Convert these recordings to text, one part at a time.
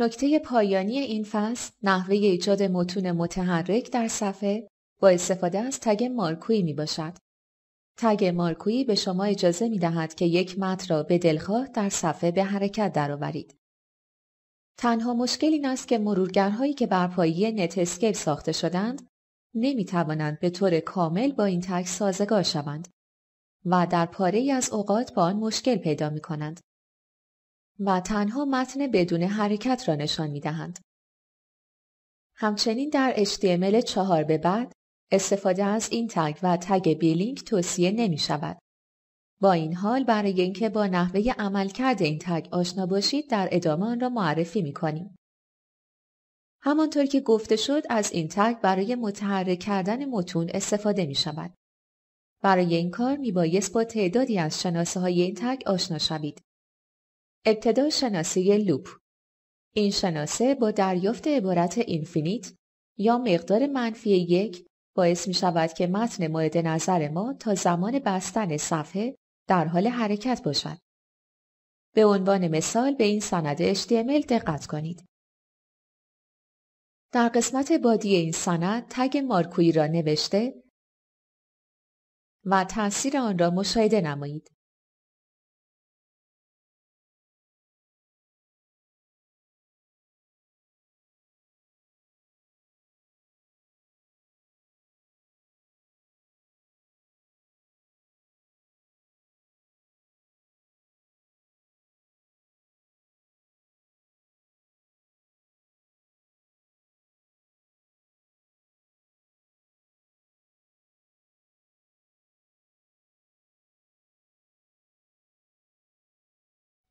نکته پایانی این فصل نحوه ایجاد متون متحرک در صفحه با استفاده از تگ مارکویی می باشد. تگ مارکویی به شما اجازه می دهد که یک متن را به دلخواه در صفحه به حرکت درآورید. تنها مشکل این است که مرورگرهایی که بر پایه نت اسکیپ ساخته شدند نمی توانند به طور کامل با این تگ سازگار شوند و در پاره از اوقات با آن مشکل پیدا می کنند. و تنها متن بدون حرکت را نشان می دهند. همچنین در HTML 4 به بعد استفاده از این تگ و تگ بیلینک توصیه نمی شود. با این حال برای اینکه با نحوه عملکرد این تگ آشنا باشید در ادامه آن را معرفی می کنیم. همانطور که گفته شد از این تگ برای متحرک کردن متون استفاده می شود. برای این کار می بایست با تعدادی از شناسه های این تگ آشنا شوید. ابتدا شناسه لوپ این شناسه با دریافت عبارت اینفینیت یا مقدار منفی یک باعث می شود که متن مورد نظر ما تا زمان بستن صفحه در حال حرکت باشد. به عنوان مثال به این سند HTML دقت کنید. در قسمت بادی این سند تگ مارکویی را نوشته و تاثیر آن را مشاهده نمایید.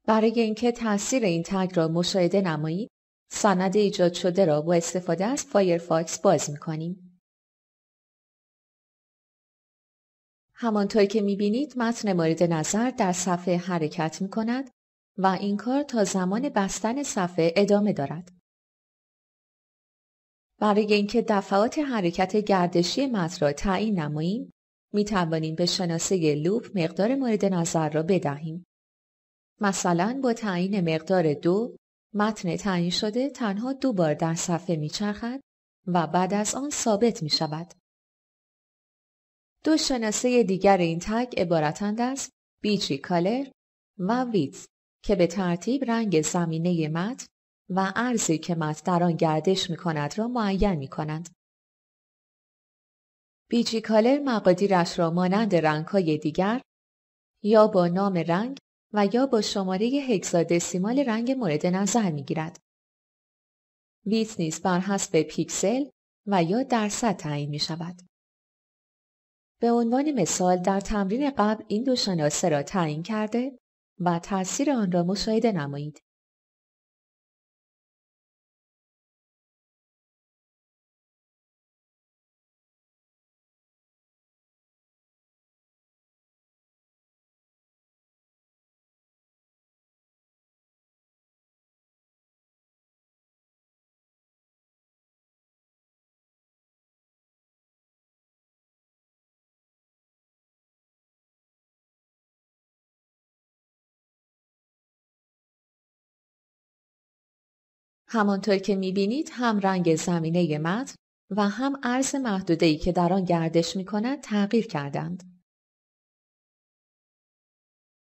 برای اینکه تاثیر این تگ را مشاهده نمایید سند ایجاد شده را با استفاده از فایرفاکس باز کنیم. همانطور که بینید، متن مورد نظر در صفحه حرکت کند و این کار تا زمان بستن صفحه ادامه دارد برای اینکه دفعات حرکت گردشی متن را تعیین نماییم می توانیم به شناسه لوپ مقدار مورد نظر را بدهیم مثلا با تعیین مقدار دو متن تعیین شده تنها دو بار در صفحه میچرخد و بعد از آن ثابت می شود. دو شناسه دیگر این تگ عبارتند از بیچی کالر و ویتز که به ترتیب رنگ زمینه متن و عرضی که مت در آن گردش می کند را معین می کنند. بیچی کالر مقادیرش را مانند های دیگر یا با نام رنگ و یا با شماره هکسادسیمال رنگ مورد نظر می گیرد. نیز بر حسب پیکسل و یا درصد تعیین می شود. به عنوان مثال در تمرین قبل این دو شناسه را تعیین کرده و تاثیر آن را مشاهده نمایید. همانطور که میبینید هم رنگ زمینه متن و هم عرض محدودهی که در آن گردش می تغییر کردند.